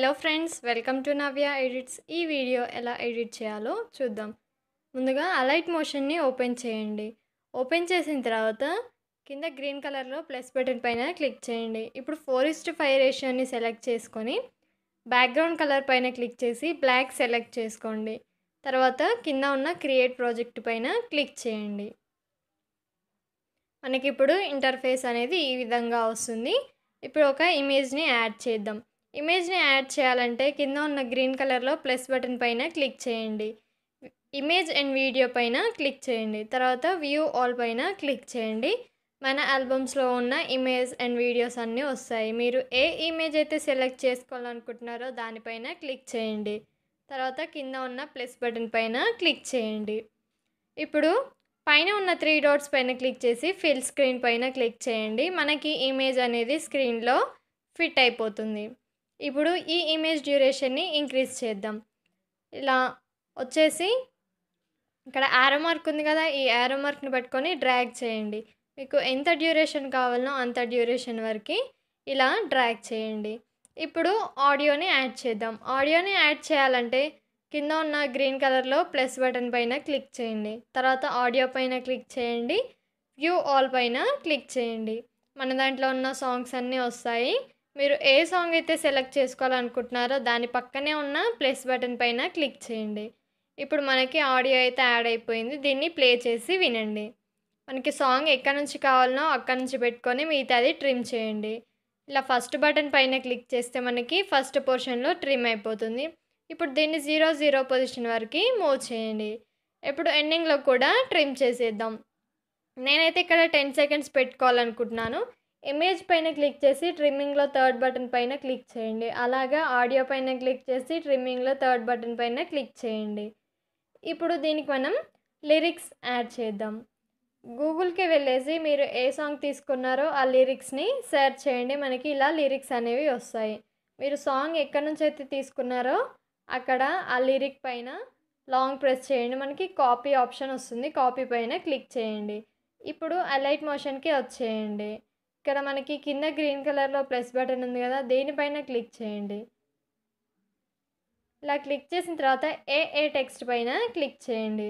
hello friends welcome to Navya edits ఈ video ఎలా edit చేయాలో చూద్దాం ముందుగా అలైట్ మోషన్ని ఓపెన్ చేయండి ఓపెన్ చేసిన తర్వాత కింద గ్రీన్ కలర్లో ప్లస్ బటన్ పైన క్లిక్ చేయండి ఇప్పుడు ఫోర్ ఇస్ట్ ఫైవ్ రేషియోని సెలెక్ట్ చేసుకొని బ్యాక్గ్రౌండ్ కలర్ పైన క్లిక్ చేసి బ్లాక్ సెలెక్ట్ చేసుకోండి తర్వాత కింద ఉన్న క్రియేట్ ప్రాజెక్ట్ పైన క్లిక్ చేయండి మనకి ఇప్పుడు ఇంటర్ఫేస్ అనేది ఈ విధంగా వస్తుంది ఇప్పుడు ఒక ఇమేజ్ని యాడ్ చేద్దాం ఇమేజ్ని యాడ్ చేయాలంటే కింద ఉన్న గ్రీన్ కలర్లో ప్లస్ బటన్ పైన క్లిక్ చేయండి ఇమేజ్ అండ్ వీడియో పైన క్లిక్ చేయండి తర్వాత వ్యూ ఆల్ పైన క్లిక్ చేయండి మన ఆల్బమ్స్లో ఉన్న ఇమేజ్ అండ్ వీడియోస్ అన్నీ వస్తాయి మీరు ఏ ఇమేజ్ అయితే సెలెక్ట్ చేసుకోవాలనుకుంటున్నారో దానిపైన క్లిక్ చేయండి తర్వాత కింద ఉన్న ప్లస్ బటన్ పైన క్లిక్ చేయండి ఇప్పుడు పైన ఉన్న త్రీ డాట్స్ పైన క్లిక్ చేసి ఫిల్ స్క్రీన్ పైన క్లిక్ చేయండి మనకి ఇమేజ్ అనేది స్క్రీన్లో ఫిట్ అయిపోతుంది ఇప్పుడు ఈ ఇమేజ్ డ్యూరేషన్ని ఇంక్రీజ్ చేద్దాం ఇలా వచ్చేసి ఇక్కడ యారో మార్క్ ఉంది కదా ఈ యారో మార్క్ని పెట్టుకొని డ్రాగ్ చేయండి మీకు ఎంత డ్యూరేషన్ కావాలనో అంత డ్యూరేషన్ వరకు ఇలా డ్రాగ్ చేయండి ఇప్పుడు ఆడియోని యాడ్ చేద్దాం ఆడియోని యాడ్ చేయాలంటే కింద ఉన్న గ్రీన్ కలర్లో ప్లస్ బటన్ పైన క్లిక్ చేయండి తర్వాత ఆడియో పైన క్లిక్ చేయండి వ్యూ ఆల్ పైన క్లిక్ చేయండి మన దాంట్లో ఉన్న సాంగ్స్ అన్నీ వస్తాయి మీరు ఏ సాంగ్ అయితే సెలెక్ట్ చేసుకోవాలనుకుంటున్నారో దాని పక్కనే ఉన్న ప్లస్ బటన్ పైన క్లిక్ చేయండి ఇప్పుడు మనకి ఆడియో అయితే యాడ్ అయిపోయింది దీన్ని ప్లే చేసి వినండి మనకి సాంగ్ ఎక్కడి నుంచి కావాలనో అక్కడి నుంచి పెట్టుకొని మిగతాది ట్రిమ్ చేయండి ఇలా ఫస్ట్ బటన్ పైన క్లిక్ చేస్తే మనకి ఫస్ట్ పోర్షన్లో ట్రిమ్ అయిపోతుంది ఇప్పుడు దీన్ని జీరో జీరో పొజిషన్ వరకు మూవ్ చేయండి ఇప్పుడు ఎండింగ్లో కూడా ట్రిమ్ చేసేద్దాం నేనైతే ఇక్కడ టెన్ సెకండ్స్ పెట్టుకోవాలనుకుంటున్నాను ఇమేజ్ పైన క్లిక్ చేసి ట్రిమ్మింగ్లో థర్డ్ బటన్ పైన క్లిక్ చేయండి అలాగా ఆడియో పైన క్లిక్ చేసి ట్రిమ్మింగ్లో థర్డ్ బటన్ పైన క్లిక్ చేయండి ఇప్పుడు దీనికి మనం లిరిక్స్ యాడ్ చేద్దాం గూగుల్కి వెళ్ళేసి మీరు ఏ సాంగ్ తీసుకున్నారో ఆ లిరిక్స్ని సెర్చ్ చేయండి మనకి ఇలా లిరిక్స్ అనేవి వస్తాయి మీరు సాంగ్ ఎక్కడి నుంచి అయితే తీసుకున్నారో అక్కడ ఆ లిరిక్ పైన లాంగ్ ప్రెస్ చేయండి మనకి కాపీ ఆప్షన్ వస్తుంది కాపీ పైన క్లిక్ చేయండి ఇప్పుడు అలైట్ మోషన్కి వచ్చేయండి ఇక్కడ మనకి కింద గ్రీన్ కలర్లో ప్లస్ బటన్ ఉంది కదా దేనిపైన క్లిక్ చేయండి ఇలా క్లిక్ చేసిన తర్వాత ఏ ఏ టెక్స్ట్ పైన క్లిక్ చేయండి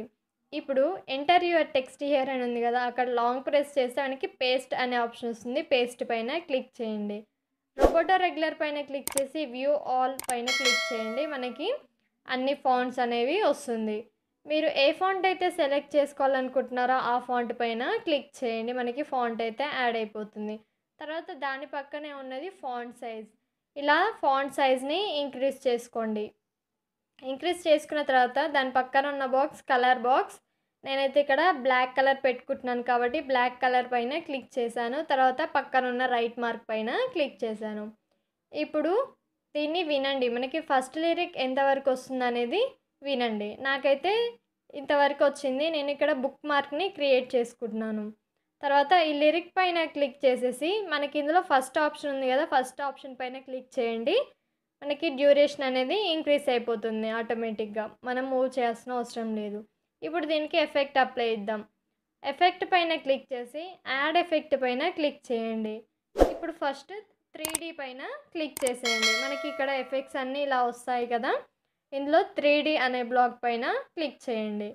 ఇప్పుడు ఎంటర్ యువర్ టెక్స్ట్ హియర్ అని ఉంది కదా అక్కడ లాంగ్ ప్రెస్ చేస్తే మనకి పేస్ట్ అనే ఆప్షన్ వస్తుంది పేస్ట్ పైన క్లిక్ చేయండి రోబోటో రెగ్యులర్ పైన క్లిక్ చేసి వ్యూ ఆల్ పైన క్లిక్ చేయండి మనకి అన్ని ఫాంట్స్ అనేవి వస్తుంది మీరు ఏ ఫాంట్ అయితే సెలెక్ట్ చేసుకోవాలనుకుంటున్నారో ఆ ఫాంట్ పైన క్లిక్ చేయండి మనకి ఫాంట్ అయితే యాడ్ అయిపోతుంది తర్వాత దాని పక్కనే ఉన్నది ఫాంట్ సైజ్ ఇలా ఫాంట్ సైజ్ని ఇంక్రీజ్ చేసుకోండి ఇంక్రీజ్ చేసుకున్న తర్వాత దాని పక్కన ఉన్న బాక్స్ కలర్ బాక్స్ నేనైతే ఇక్కడ బ్లాక్ కలర్ పెట్టుకుంటున్నాను కాబట్టి బ్లాక్ కలర్ పైన క్లిక్ చేశాను తర్వాత పక్కన ఉన్న రైట్ మార్క్ పైన క్లిక్ చేశాను ఇప్పుడు దీన్ని వినండి మనకి ఫస్ట్ లిరిక్ ఎంతవరకు వస్తుంది అనేది వినండి నాకైతే ఇంతవరకు వచ్చింది నేను ఇక్కడ బుక్ మార్క్ని క్రియేట్ చేసుకుంటున్నాను తర్వాత ఈ లిరిక్ పైన క్లిక్ చేసేసి మనకి ఇందులో ఫస్ట్ ఆప్షన్ ఉంది కదా ఫస్ట్ ఆప్షన్ పైన క్లిక్ చేయండి మనకి డ్యూరేషన్ అనేది ఇంక్రీస్ అయిపోతుంది ఆటోమేటిక్గా మనం మూవ్ చేయాల్సిన అవసరం లేదు ఇప్పుడు దీనికి ఎఫెక్ట్ అప్లై ఇద్దాం ఎఫెక్ట్ పైన క్లిక్ చేసి యాడ్ ఎఫెక్ట్ పైన క్లిక్ చేయండి ఇప్పుడు ఫస్ట్ త్రీ పైన క్లిక్ చేసేయండి మనకి ఇక్కడ ఎఫెక్ట్స్ అన్నీ ఇలా వస్తాయి కదా ఇందులో త్రీ అనే బ్లాక్ పైన క్లిక్ చేయండి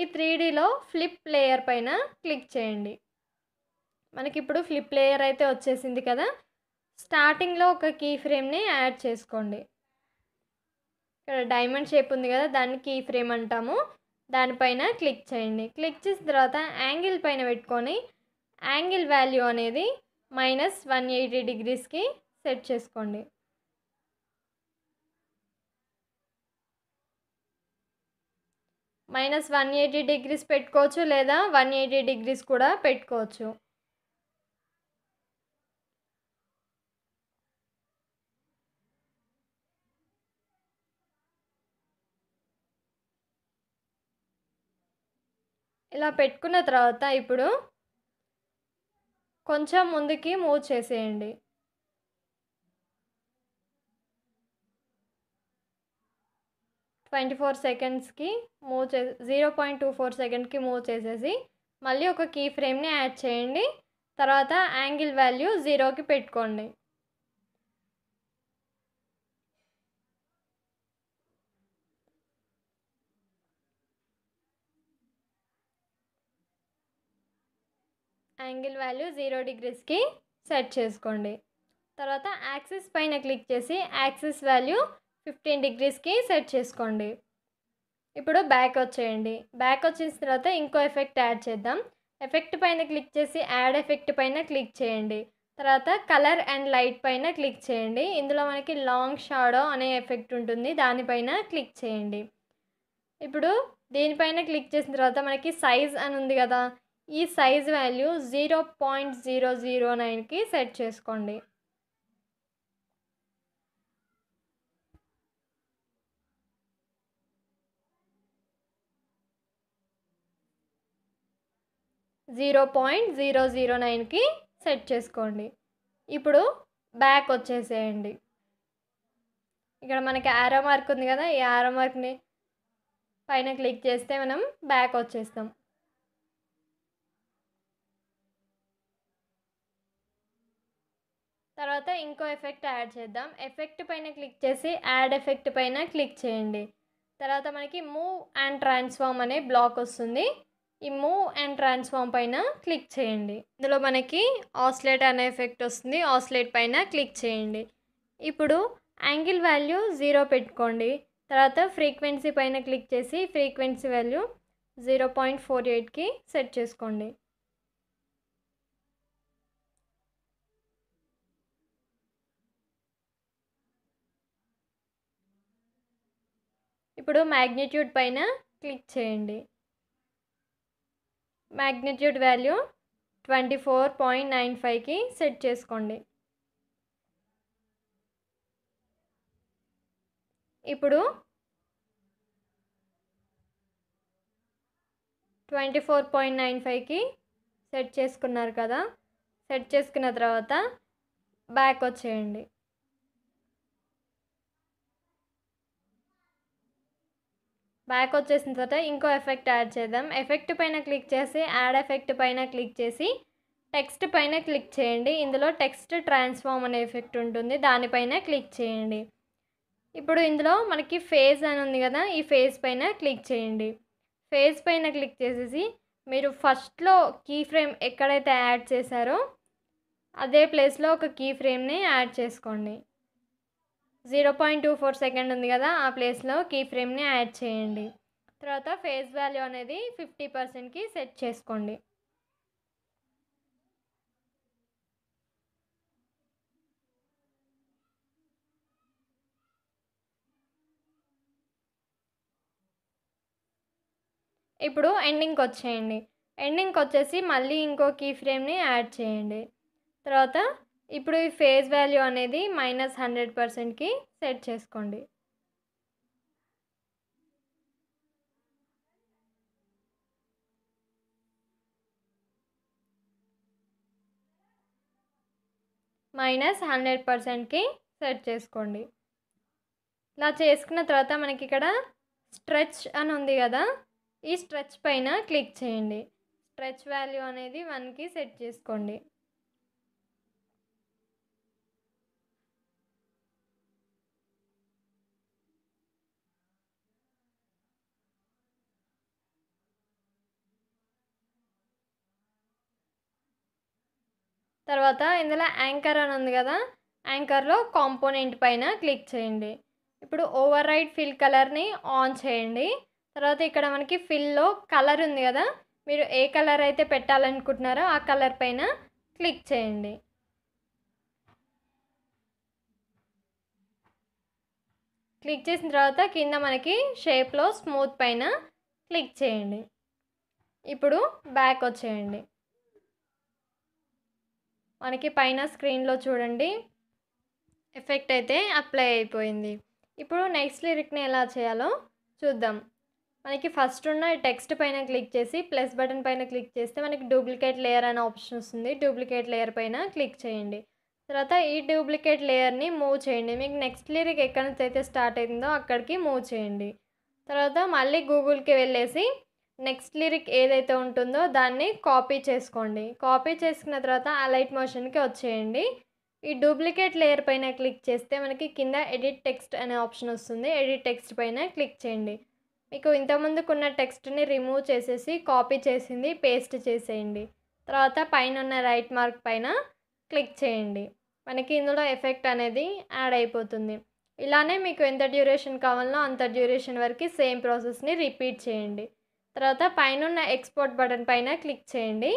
ఈ త్రీ డీలో ఫ్లిప్ లేయర్ పైన క్లిక్ చేయండి మనకి ఇప్పుడు ఫ్లిప్ లేయర్ అయితే వచ్చేసింది కదా స్టార్టింగ్లో ఒక కీ ఫ్రేమ్ని యాడ్ చేసుకోండి ఇక్కడ డైమండ్ షేప్ ఉంది కదా దాన్ని కీ ఫ్రేమ్ అంటాము దానిపైన క్లిక్ చేయండి క్లిక్ చేసిన తర్వాత యాంగిల్ పైన పెట్టుకొని యాంగిల్ వాల్యూ అనేది మైనస్ వన్ ఎయిటీ డిగ్రీస్కి సెట్ చేసుకోండి మైనస్ వన్ ఎయిటీ డిగ్రీస్ పెట్టుకోవచ్చు లేదా వన్ ఎయిటీ డిగ్రీస్ కూడా పెట్టుకోవచ్చు ఇలా పెట్టుకున్న తర్వాత ఇప్పుడు కొంచెం ముందుకి మూవ్ చేసేయండి ట్వంటీ ఫోర్ సెకండ్స్కి మూవ్ చే జీరో పాయింట్ టూ ఫోర్ సెకండ్కి మూవ్ చేసేసి మళ్ళీ ఒక కీ ఫ్రేమ్ని యాడ్ చేయండి తర్వాత యాంగిల్ వాల్యూ జీరోకి పెట్టుకోండి యాంగిల్ వాల్యూ జీరో డిగ్రీస్కి సెట్ చేసుకోండి తర్వాత యాక్సిస్ పైన క్లిక్ చేసి యాక్సిస్ వాల్యూ ఫిఫ్టీన్ డిగ్రీస్కి సెట్ చేసుకోండి ఇప్పుడు బ్యాక్ వచ్చేయండి బ్యాక్ వచ్చిన తర్వాత ఇంకో ఎఫెక్ట్ యాడ్ చేద్దాం ఎఫెక్ట్ పైన క్లిక్ చేసి యాడ్ ఎఫెక్ట్ పైన క్లిక్ చేయండి తర్వాత కలర్ అండ్ లైట్ పైన క్లిక్ చేయండి ఇందులో మనకి లాంగ్ షాడో అనే ఎఫెక్ట్ ఉంటుంది దానిపైన క్లిక్ చేయండి ఇప్పుడు దీనిపైన క్లిక్ చేసిన తర్వాత మనకి సైజ్ అని ఉంది కదా ఈ size value zero point zero zero నైన్కి సెట్ చేసుకోండి జీరో పాయింట్ జీరో జీరో నైన్కి సెట్ చేసుకోండి ఇప్పుడు బ్యాక్ వచ్చేసేయండి ఇక్కడ మనకి యారో మార్క్ ఉంది కదా ఈ యారో మార్క్ని పైన క్లిక్ చేస్తే మనం బ్యాక్ వచ్చేస్తాం తర్వాత ఇంకో ఎఫెక్ట్ యాడ్ చేద్దాం ఎఫెక్ట్ పైన క్లిక్ చేసి యాడ్ ఎఫెక్ట్ పైన క్లిక్ చేయండి తర్వాత మనకి మూవ్ అండ్ ట్రాన్స్ఫార్మ్ అనే బ్లాక్ వస్తుంది ఈ మూవ్ అండ్ ట్రాన్స్ఫార్మ్ పైన క్లిక్ చేయండి ఇందులో మనకి ఆస్లేట్ అనే ఎఫెక్ట్ వస్తుంది ఆస్లేట్ పైన క్లిక్ చేయండి ఇప్పుడు యాంగిల్ వాల్యూ జీరో పెట్టుకోండి తర్వాత ఫ్రీక్వెన్సీ పైన క్లిక్ చేసి frequency value zero point four ఎయిట్కి సెట్ చేసుకోండి ఇప్పుడు మ్యాగ్నిట్యూడ్ పైన క్లిక్ చేయండి magnitude value twenty four point nine ఫైవ్కి సెట్ చేసుకోండి ఇప్పుడు ట్వంటీ ఫోర్ పాయింట్ నైన్ ఫైవ్కి సెట్ చేసుకున్నారు కదా సెట్ చేసుకున్న తర్వాత బ్యాక్ వచ్చేయండి బ్యాక్ వచ్చేసిన తర్వాత ఇంకో ఎఫెక్ట్ యాడ్ చేద్దాం ఎఫెక్ట్ పైన క్లిక్ చేసి యాడ్ ఎఫెక్ట్ పైన క్లిక్ చేసి టెక్స్ట్ పైన క్లిక్ చేయండి ఇందులో టెక్స్ట్ ట్రాన్స్ఫార్మ్ అనే ఎఫెక్ట్ ఉంటుంది దానిపైన క్లిక్ చేయండి ఇప్పుడు ఇందులో మనకి ఫేజ్ అని ఉంది కదా ఈ ఫేజ్ పైన క్లిక్ చేయండి ఫేజ్ పైన క్లిక్ చేసేసి మీరు ఫస్ట్లో కీ ఫ్రేమ్ ఎక్కడైతే యాడ్ చేశారో అదే ప్లేస్లో ఒక కీ ఫ్రేమ్ని యాడ్ చేసుకోండి zero point two four second ఉంది కదా ఆ ప్లేస్లో కీ ఫ్రేమ్ని యాడ్ చేయండి తర్వాత ఫేస్ వాల్యూ అనేది ఫిఫ్టీ పర్సెంట్కి సెట్ చేసుకోండి ఇప్పుడు ఎండింగ్కి వచ్చేయండి ఎండింగ్కి వచ్చేసి మళ్ళీ ఇంకో కీ ఫ్రేమ్ని యాడ్ చేయండి తర్వాత ఇప్పుడు ఈ ఫేస్ వాల్యూ అనేది మైనస్ హండ్రెడ్ పర్సెంట్కి సెట్ చేసుకోండి మైనస్ హండ్రెడ్ పర్సెంట్కి సెట్ చేసుకోండి ఇలా చేసుకున్న తర్వాత మనకి ఇక్కడ స్ట్రెచ్ అని ఉంది కదా ఈ స్ట్రెచ్ పైన క్లిక్ చేయండి స్ట్రెచ్ వాల్యూ అనేది వన్కి సెట్ చేసుకోండి తర్వాత ఇందులో యాంకర్ అని ఉంది కదా యాంకర్లో కాంపోనెంట్ పైన క్లిక్ చేయండి ఇప్పుడు ఓవర్ రైడ్ ఫిల్ కలర్ని ఆన్ చేయండి తర్వాత ఇక్కడ మనకి ఫిల్లో కలర్ ఉంది కదా మీరు ఏ కలర్ అయితే పెట్టాలనుకుంటున్నారో ఆ కలర్ పైన క్లిక్ చేయండి క్లిక్ చేసిన తర్వాత కింద మనకి షేప్లో స్మూత్ పైన క్లిక్ చేయండి ఇప్పుడు బ్యాక్ వచ్చేయండి మనకి పైన స్క్రీన్లో చూడండి ఎఫెక్ట్ అయితే అప్లై అయిపోయింది ఇప్పుడు నెక్స్ట్ లిరిక్ని ఎలా చేయాలో చూద్దాం మనకి ఫస్ట్ ఉన్న టెక్స్ట్ పైన క్లిక్ చేసి ప్లస్ బటన్ పైన క్లిక్ చేస్తే మనకి డూప్లికేట్ లేయర్ అనే ఆప్షన్ వస్తుంది డూప్లికేట్ లేయర్ పైన క్లిక్ చేయండి తర్వాత ఈ డూప్లికేట్ లేయర్ని మూవ్ చేయండి మీకు నెక్స్ట్ లిరిక్ ఎక్కడి నుంచి అయితే స్టార్ట్ అయిందో అక్కడికి మూవ్ చేయండి తర్వాత మళ్ళీ గూగుల్కి వెళ్ళేసి నెక్స్ట్ లిరిక్ ఏదైతే ఉంటుందో దాన్ని కాపీ చేసుకోండి కాపీ చేసుకున్న తర్వాత ఆ లైట్ మోషన్కి వచ్చేయండి ఈ డూప్లికేట్ లేయర్ పైన క్లిక్ చేస్తే మనకి కింద ఎడిట్ టెక్స్ట్ అనే ఆప్షన్ వస్తుంది ఎడిట్ టెక్స్ట్ పైన క్లిక్ చేయండి మీకు ఇంతకుముందుకున్న టెక్స్ట్ని రిమూవ్ చేసేసి కాపీ చేసింది పేస్ట్ చేసేయండి తర్వాత పైన ఉన్న రైట్ మార్క్ పైన క్లిక్ చేయండి మనకి ఇందులో ఎఫెక్ట్ అనేది యాడ్ అయిపోతుంది ఇలానే మీకు ఎంత డ్యూరేషన్ కావాలో అంత డ్యూరేషన్ వరకు సేమ్ ప్రాసెస్ని రిపీట్ చేయండి తర్వాత పైన ఎక్స్పోర్ట్ బటన్ పైన క్లిక్ చేయండి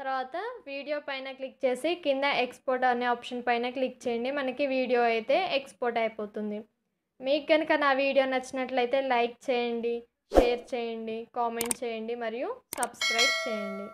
తర్వాత వీడియో పైన క్లిక్ చేసి కింద ఎక్స్పోర్ట్ అనే ఆప్షన్ పైన క్లిక్ చేయండి మనకి వీడియో అయితే ఎక్స్పోర్ట్ అయిపోతుంది మీకు కనుక నా వీడియో నచ్చినట్లయితే లైక్ చేయండి షేర్ చేయండి కామెంట్ చేయండి మరియు సబ్స్క్రైబ్ చేయండి